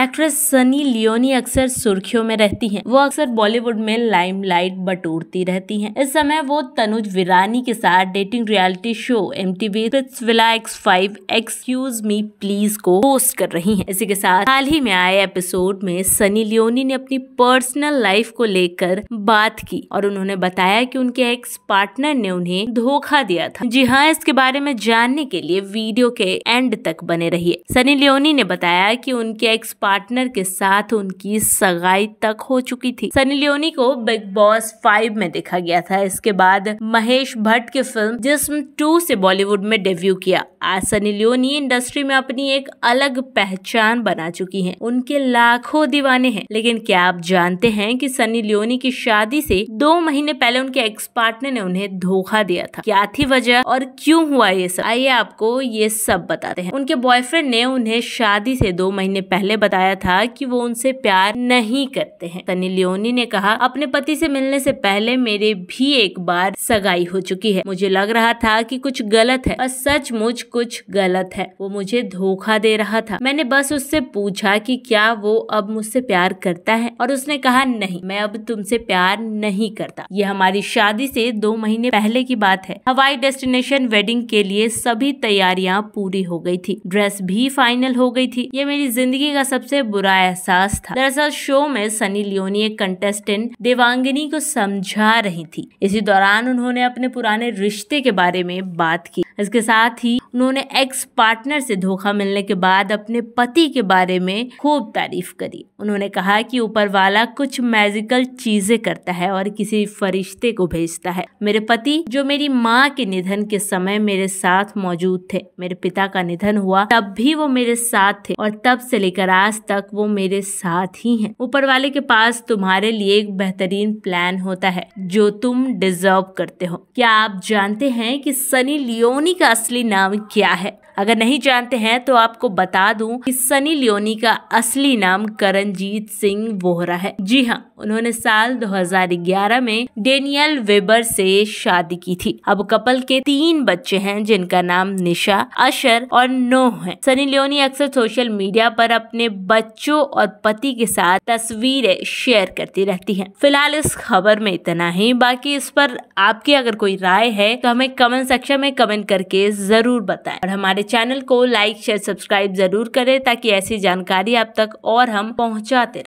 Actress Sunny Leone अक्सर सुर्खियों में रहती हैं। वो अक्सर बॉलीवुड में लाइमलाइट बटोरती रहती हैं। इस समय वो तनुज विरानी के साथ dating reality show M TV X five excuse me please को होस्ट कर रही हैं। इसी के साथ हाल ही में आए एपिसोड में सनी लियोनी ने अपनी पर्सनल लाइफ को लेकर बात की और उन्होंने बताया की उनके एक्स पार्टनर ने उन्हें धोखा दिया था जी हाँ इसके बारे में जानने के लिए वीडियो के एंड तक बने रही सनी लियोनी ने बताया की उनके एक्स पार्टनर के साथ उनकी सगाई तक हो चुकी थी सनी लियोनी को बिग बॉस फाइव में देखा गया था इसके बाद महेश भट्ट की फिल्म जिसम टू से बॉलीवुड में डेब्यू किया आज सनी लियोनी इंडस्ट्री में अपनी एक अलग पहचान बना चुकी हैं उनके लाखों दीवाने हैं लेकिन क्या आप जानते हैं कि सनी लियोनी की शादी से दो महीने पहले उनके एक्स पार्टनर ने उन्हें धोखा दिया था क्या थी वजह और क्यों हुआ ये सब आइए आपको ये सब बताते हैं उनके बॉयफ्रेंड ने उन्हें शादी से दो महीने पहले बताया था की वो उनसे प्यार नहीं करते हैं सनी लियोनी ने कहा अपने पति से मिलने से पहले मेरे भी एक बार सगाई हो चुकी है मुझे लग रहा था कि कुछ गलत है और सचमुच कुछ गलत है वो मुझे धोखा दे रहा था मैंने बस उससे पूछा कि क्या वो अब मुझसे प्यार करता है और उसने कहा नहीं मैं अब तुमसे प्यार नहीं करता ये हमारी शादी से दो महीने पहले की बात है हवाई डेस्टिनेशन वेडिंग के लिए सभी तैयारियां पूरी हो गई थी ड्रेस भी फाइनल हो गई थी ये मेरी जिंदगी का सबसे बुरा एहसास था दरअसल शो में सनी लियोनी एक कंटेस्टेंट देवांगनी को समझा रही थी इसी दौरान उन्होंने अपने पुराने रिश्ते के बारे में बात की इसके साथ ही उन्होंने एक्स पार्टनर से धोखा मिलने के बाद अपने पति के बारे में खूब तारीफ करी उन्होंने कहा कि ऊपर वाला कुछ मैजिकल चीजें करता है और किसी फरिश्ते को भेजता है मेरे पति जो मेरी माँ के निधन के समय मेरे साथ मौजूद थे मेरे पिता का निधन हुआ तब भी वो मेरे साथ थे और तब से लेकर आज तक वो मेरे साथ ही हैं ऊपर वाले के पास तुम्हारे लिए एक बेहतरीन प्लान होता है जो तुम डिजर्व करते हो क्या आप जानते हैं कि सनी लियोनी का असली नाम क्या है अगर नहीं जानते हैं तो आपको बता दूं कि सनी लियोनी का असली नाम करणजीत सिंह वोहरा है जी हाँ उन्होंने साल 2011 में डेनियल वेबर से शादी की थी अब कपल के तीन बच्चे हैं जिनका नाम निशा अशर और नो है सनी लियोनी अक्सर सोशल मीडिया पर अपने बच्चों और पति के साथ तस्वीरें शेयर करती रहती हैं। फिलहाल इस खबर में इतना ही बाकी इस पर आपकी अगर कोई राय है तो हमें कमेंट सेक्शन में कमेंट करके जरूर बता है और हमारे चैनल को लाइक शेयर सब्सक्राइब जरूर करें ताकि ऐसी जानकारी आप तक और हम पहुंचाते